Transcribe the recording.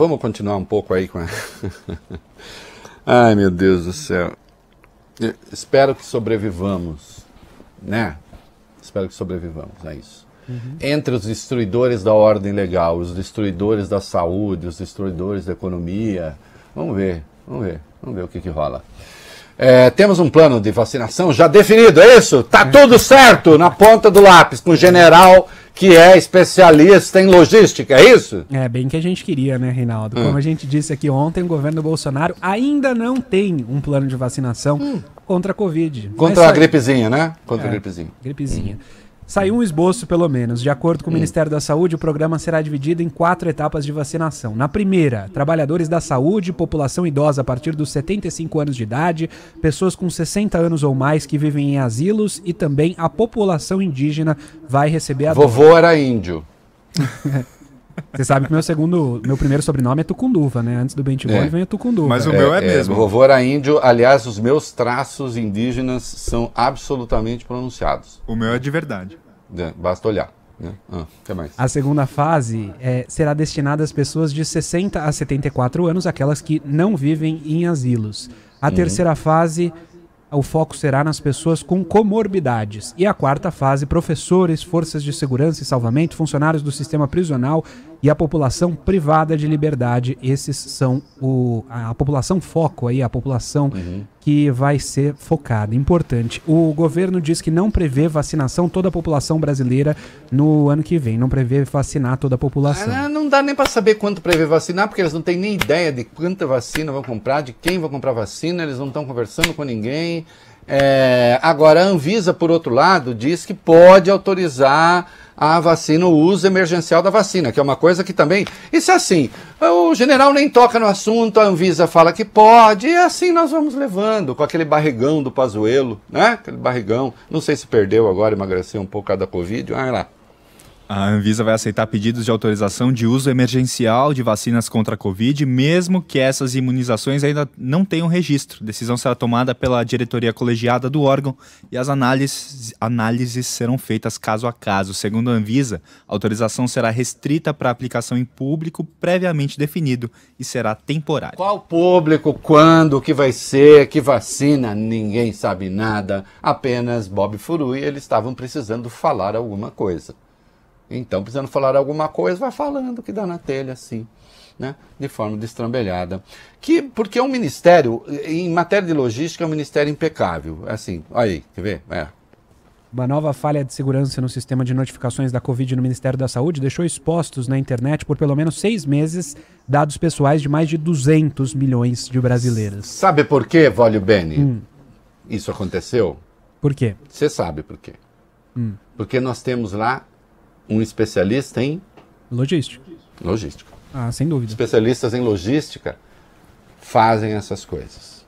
Vamos continuar um pouco aí com a... Ai, meu Deus do céu. espero que sobrevivamos, né? Espero que sobrevivamos, é isso. Uhum. Entre os destruidores da ordem legal, os destruidores da saúde, os destruidores da economia. Vamos ver, vamos ver, vamos ver o que, que rola. É, temos um plano de vacinação já definido, é isso? Tá é. tudo certo na ponta do lápis, com o general que é especialista em logística, é isso? É, bem que a gente queria, né, Reinaldo? Como hum. a gente disse aqui ontem, o governo Bolsonaro ainda não tem um plano de vacinação hum. contra a Covid. Contra a gripezinha, né? Contra é, a gripezinha. Gripezinha. Hum. Saiu um esboço, pelo menos. De acordo com o hum. Ministério da Saúde, o programa será dividido em quatro etapas de vacinação. Na primeira, trabalhadores da saúde, população idosa a partir dos 75 anos de idade, pessoas com 60 anos ou mais que vivem em asilos e também a população indígena vai receber a Vovô dose. era índio. Você sabe que meu segundo, meu primeiro sobrenome é Tucunduva, né? Antes do Bentivoglio é. vem o Tucunduva. Mas o é, meu é, é mesmo. É, vovora índio, aliás, os meus traços indígenas são absolutamente pronunciados. O meu é de verdade. É, basta olhar. Né? Ah, até mais. A segunda fase é, será destinada às pessoas de 60 a 74 anos, aquelas que não vivem em asilos. A uhum. terceira fase o foco será nas pessoas com comorbidades. E a quarta fase, professores, forças de segurança e salvamento, funcionários do sistema prisional, e a população privada de liberdade. Esses são o, a, população foco aí, a população uhum. que vai ser focada. Importante. O governo diz que não prevê vacinação toda a população brasileira no ano que vem. Não prevê vacinar toda a população. Ah, não dá nem para saber quanto prevê vacinar, porque eles não têm nem ideia de quanta vacina vão comprar, de quem vão comprar vacina, eles não estão conversando com ninguém. É, agora, a Anvisa, por outro lado, diz que pode autorizar a vacina, o uso emergencial da vacina, que é uma coisa que também. Isso é assim, o general nem toca no assunto, a Anvisa fala que pode, e assim nós vamos levando, com aquele barrigão do Pazuelo, né? Aquele barrigão. Não sei se perdeu agora, emagreceu um pouco cada Covid, olha lá. A Anvisa vai aceitar pedidos de autorização de uso emergencial de vacinas contra a Covid, mesmo que essas imunizações ainda não tenham registro. A decisão será tomada pela diretoria colegiada do órgão e as análises, análises serão feitas caso a caso. Segundo a Anvisa, a autorização será restrita para aplicação em público previamente definido e será temporária. Qual público, quando, o que vai ser, que vacina, ninguém sabe nada. Apenas Bob Furui e eles estavam precisando falar alguma coisa. Então, precisando falar alguma coisa, vai falando que dá na telha, assim. Né? de forma destrambelhada. Que, porque é um ministério, em matéria de logística, é um ministério impecável. Assim, aí, quer ver? É. Uma nova falha de segurança no sistema de notificações da Covid no Ministério da Saúde deixou expostos na internet por pelo menos seis meses dados pessoais de mais de 200 milhões de brasileiros. Sabe por quê, Vólio Beni? Hum. Isso aconteceu? Por quê? Você sabe por quê. Hum. Porque nós temos lá um especialista em logística. Logística. Ah, sem dúvida. Especialistas em logística fazem essas coisas.